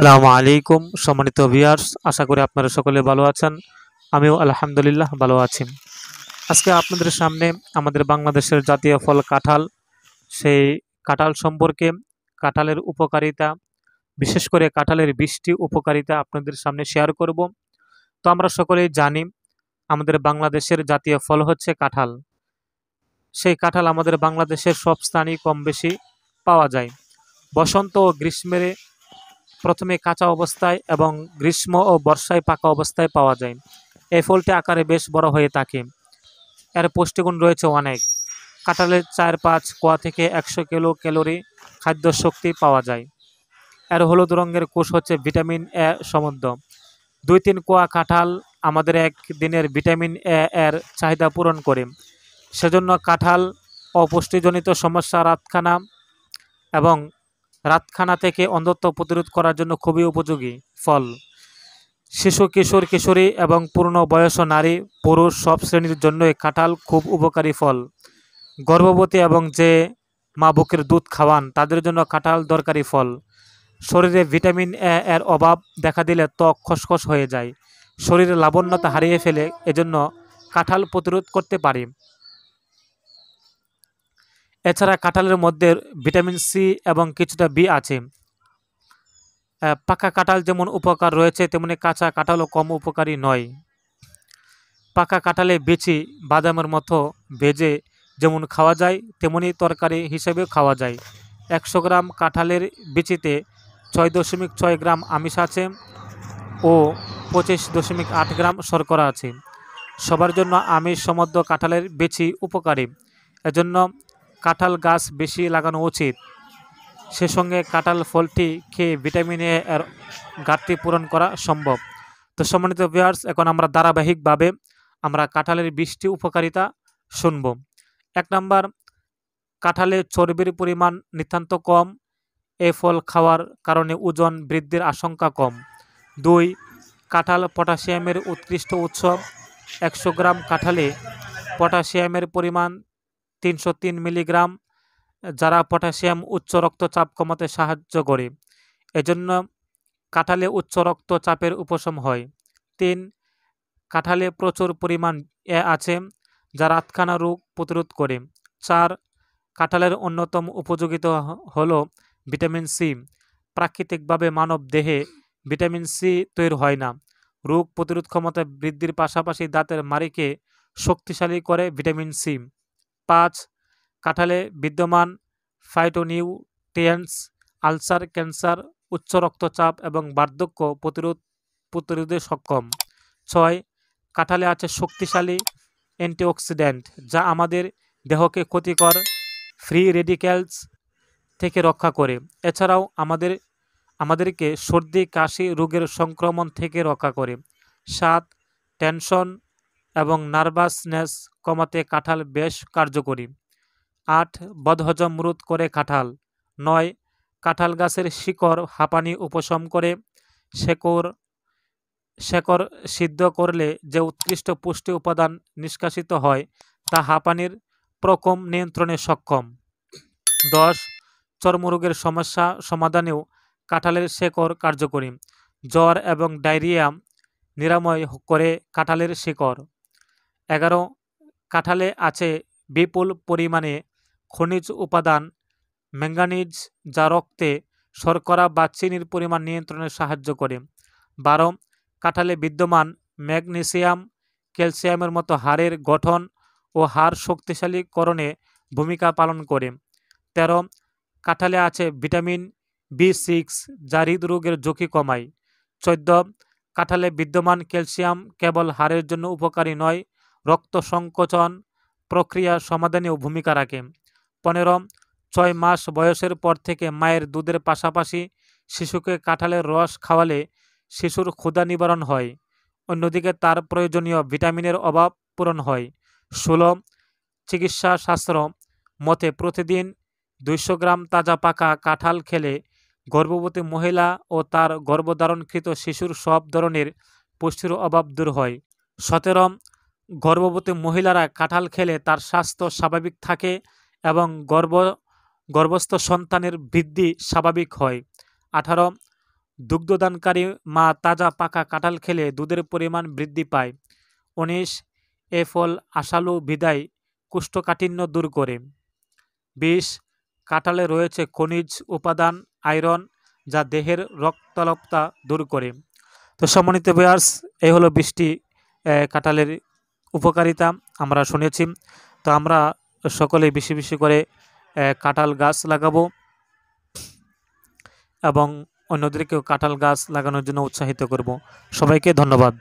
আসসালামু আলাইকুম সম্মানিত ভিয়ার্স আশা করি আপনারা সকলে ভালো আছেন আমিও আলহামদুলিল্লাহ ভালো আছি আজকে আপনাদের সামনে আমাদের বাংলাদেশের জাতীয় ফল কাঁঠাল সেই কাঁঠাল সম্পর্কে কাঁঠালের উপকারিতা বিশেষ করে কাঁঠালের বৃষ্টি উপকারিতা আপনাদের সামনে শেয়ার করব তো আমরা সকলেই জানি আমাদের বাংলাদেশের জাতীয় ফল হচ্ছে কাঁঠাল সেই কাঁঠাল আমাদের বাংলাদেশের সব স্থানেই কম বেশি পাওয়া যায় বসন্ত ও গ্রীষ্মের প্রথমে কাঁচা অবস্থায় এবং গ্রীষ্ম ও বর্ষায় পাকা অবস্থায় পাওয়া যায় এই ফলটি আকারে বেশ বড় হয়ে থাকে এর পুষ্টিগুণ রয়েছে অনেক কাঁঠালের চার পাঁচ কোয়া থেকে একশো কিলো ক্যালোরি খাদ্য শক্তি পাওয়া যায় এর হলুদ রঙের কোষ হচ্ছে ভিটামিন এ সমুদ্র দুই তিন কোয়া কাঁঠাল আমাদের এক দিনের ভিটামিন এ এর চাহিদা পূরণ করে সেজন্য কাঁঠাল অপুষ্টিজনিত সমস্যা রাতখানা এবং রাতখানা থেকে অন্ধত্ব প্রতিরোধ করার জন্য খুবই উপযোগী ফল শিশু কিশোর কিশোরী এবং পূর্ণ বয়স নারী পুরুষ সব শ্রেণীর জন্যই কাঁঠাল খুব উপকারী ফল গর্ভবতী এবং যে মা বুকের দুধ খাওয়ান তাদের জন্য কাঁঠাল দরকারি ফল শরীরে ভিটামিন এ এর অভাব দেখা দিলে ত্বক খসখস হয়ে যায় শরীরে লাবণ্যতা হারিয়ে ফেলে এজন্য কাঁঠাল প্রতিরোধ করতে পারি এছাড়া কাঁঠালের মধ্যে ভিটামিন সি এবং কিছুটা বি আছে পাকা কাঁঠাল যেমন উপকার রয়েছে তেমনি কাঁচা কাঁঠালও কম উপকারী নয় পাকা কাঁঠালে বেছি বাদামের মতো ভেজে যেমন খাওয়া যায় তেমনি তরকারি হিসেবেও খাওয়া যায় একশো গ্রাম কাঁঠালের বিচিতে ছয় দশমিক ছয় গ্রাম আমিষ আছে ও পঁচিশ দশমিক আট গ্রাম শর্করা আছে সবার জন্য আমিষ সমদ্ধ কাঁঠালের বেছি উপকারী এজন্য কাঁঠাল গাছ বেশি লাগানো উচিত সে সঙ্গে কাঁঠাল ফলটি খেয়ে ভিটামিন এ এর ঘাটতি পূরণ করা সম্ভব তো সম্মানিত ভিউয়ার্স এখন আমরা ধারাবাহিকভাবে আমরা কাঁঠালের বৃষ্টি উপকারিতা শুনব এক নাম্বার কাঁঠালে চর্বির পরিমাণ নিতান্ত কম এ ফল খাওয়ার কারণে ওজন বৃদ্ধির আশঙ্কা কম দুই কাঁঠাল পটাশিয়ামের উৎকৃষ্ট উৎস একশো গ্রাম কাঁঠালে পটাশিয়ামের পরিমাণ তিনশো তিন মিলিগ্রাম যারা পটাশিয়াম উচ্চ রক্তচাপ কমাতে সাহায্য করে এজন্য কাঁঠালে উচ্চ রক্তচাপের উপশম হয় তিন কাঁঠালে প্রচুর পরিমাণ এ আছে যা রাতখানা রোগ প্রতিরোধ করে চার কাঁঠালের অন্যতম উপযোগিতা হল ভিটামিন সি প্রাকৃতিকভাবে মানব দেহে ভিটামিন সি তৈরি হয় না রোগ প্রতিরোধ ক্ষমতা বৃদ্ধির পাশাপাশি দাঁতের মারিকে শক্তিশালী করে ভিটামিন সি পাঁচ কাঁঠালে বিদ্যমান ফাইটোনিউট্রিয়েন্টস আলসার ক্যান্সার উচ্চ রক্তচাপ এবং বার্ধক্য প্রতিরোধ প্রতিরোধে সক্ষম ছয় কাঁঠালে আছে শক্তিশালী অ্যান্টিঅক্সিডেন্ট যা আমাদের দেহকে ক্ষতিকর ফ্রি রেডিক্যালস থেকে রক্ষা করে এছাড়াও আমাদের আমাদেরকে সর্দি কাশি রোগের সংক্রমণ থেকে রক্ষা করে সাত টেনশন এবং নার্ভাসনেস কমাতে কাঁঠাল বেশ কার্যকরী আট বদহজম রোধ করে কাঁঠাল নয় কাঁঠাল গাছের শিকড় হাঁপানি উপশম করে শেকড় শেকড় সিদ্ধ করলে যে উৎকৃষ্ট পুষ্টি উপাদান নিষ্কাশিত হয় তা হাঁপানির প্রকম নিয়ন্ত্রণে সক্ষম দশ চর্মরোগের সমস্যা সমাধানেও কাঁঠালের শেকড় কার্যকরী জ্বর এবং ডায়রিয়া নিরাময় করে কাঁঠালের শিকড় এগারো কাঁঠালে আছে বিপুল পরিমাণে খনিজ উপাদান ম্যাঙ্গানিজ যা রক্তে শর্করা বা চিনির পরিমাণ নিয়ন্ত্রণে সাহায্য করে বারো কাঁঠালে বিদ্যমান ম্যাগনেসিয়াম ক্যালসিয়ামের মতো হাড়ের গঠন ও হাড় শক্তিশালীকরণে ভূমিকা পালন করে ১৩ কাঁঠালে আছে ভিটামিন বি সিক্স যা হৃদরোগের ঝুঁকি কমায় চোদ্দ কাঁঠালে বিদ্যমান ক্যালসিয়াম কেবল হাড়ের জন্য উপকারী নয় রক্ত সংকোচন প্রক্রিয়া সমাধানেও ভূমিকা রাখে পনেরো ছয় মাস বয়সের পর থেকে মায়ের দুধের পাশাপাশি শিশুকে কাঁঠালের রস খাওয়ালে শিশুর ক্ষুদা নিবারণ হয় অন্যদিকে তার প্রয়োজনীয় ভিটামিনের অভাব পূরণ হয় ষোলো চিকিৎসা শাস্ত্র মতে প্রতিদিন দুইশো গ্রাম তাজা পাকা কাঁঠাল খেলে গর্ভবতী মহিলা ও তার গর্ভধারণকৃত শিশুর সব ধরনের পুষ্টির অভাব দূর হয় সতেরম গর্ভবতী মহিলারা কাঁঠাল খেলে তার স্বাস্থ্য স্বাভাবিক থাকে এবং গর্ভ গর্ভস্থ সন্তানের বৃদ্ধি স্বাভাবিক হয় আঠারো দুগ্ধদানকারী মা তাজা পাকা কাঁঠাল খেলে দুধের পরিমাণ বৃদ্ধি পায় উনিশ এ ফল আশালু বিদায় কুষ্ঠকাঠিন্য দূর করে বিশ কাঁঠালে রয়েছে খনিজ উপাদান আয়রন যা দেহের রক্তলপ্তা দূর করে তো সমন্বিত বয়ার্স এই হলো বৃষ্টি কাঁঠালের উপকারিতা আমরা শুনেছি তো আমরা সকলে বেশি বেশি করে কাঁঠাল গাছ লাগাবো এবং অন্যদেরকেও কাঁঠাল গাছ লাগানোর জন্য উৎসাহিত করব সবাইকে ধন্যবাদ